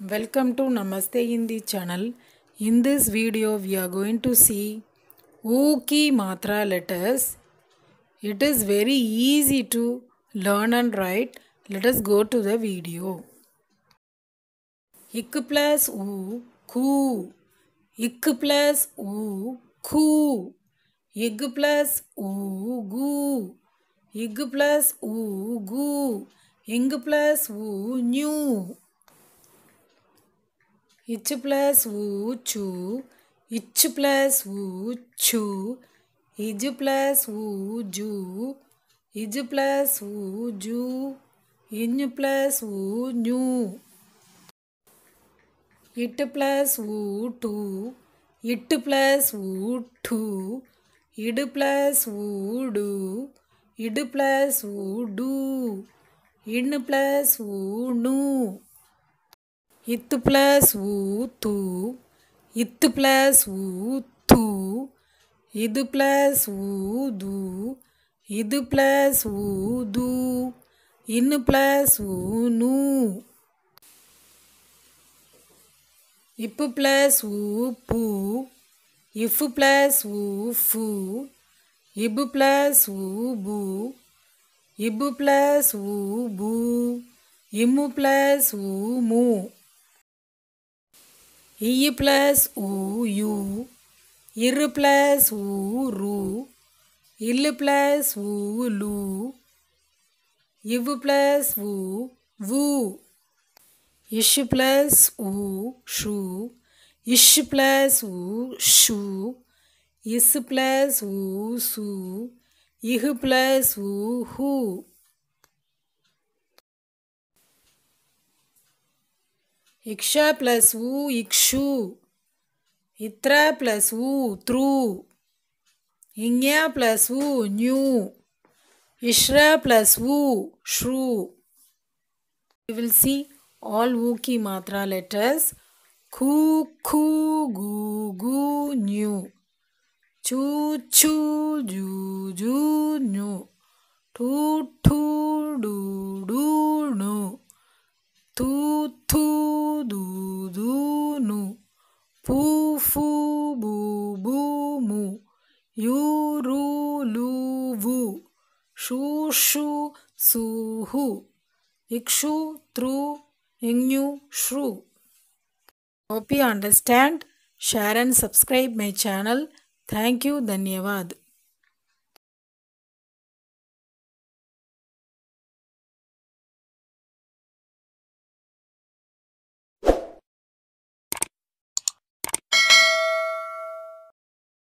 Welcome to Namaste Hindi channel. In this video we are going to see Uki Matra letters. It is very easy to learn and write. Let us go to the video. Ik plus U, Ku. Ik plus U, Ku. Ig plus U, Gu. Ig plus U, Gu. Ing plus U, New. इच plus ऊ छू etch plus ऊ छू is plus ऊ जू is plus ऊ जू इन प्लस ऊ न्यू इट प्लस ऊ टू इट प्लस ऊ ठू इड प्लस ऊ डू इड प्लस ऊ डू इन प्लस ऊ नू இத்து ப்ளஸ் ஊ தூ இத்து ப்ளஸ் ஊ தூ இது ப்ளஸ் ஊ தூ இது ப்ளஸ் ஊ தூ இன்னு ப்ளஸ் ஊ நூ இப்பு ப்ளஸ் ஊ பூ இஃபு ப்ளஸ் ஊ ஃபூ இபு ப்ளஸ் ஊ பூ இபு ப்ளஸ் ஊ பூ இம்மு ப்ளஸ் ஊ மூ ई प्लस ऊ यू इर प्लस ऊ रू इल प्लस ऊ लू इव प्लस ऊ वू इश प्लस ऊ शू इश प्लस ऊ शू इस प्लस ऊ सू इह प्लस ऊ हू इक्षा प्लस उ इक्षु इत्र प्लस उ त्रू इंग्या प्लस उ न्यू इश्र प्लस उ श्रू श्रु विल सी ऑल ऊ की मात्रा लेटर्स खू खू गू गू न्यू चू छू जू जू न्यू ठू ठू डू डू फू फू बू बू मू यू रू लू वू शू शू सू हू इक्षु त्रु इंगु श्रु hope you understand share and subscribe my channel thank you dhanyawad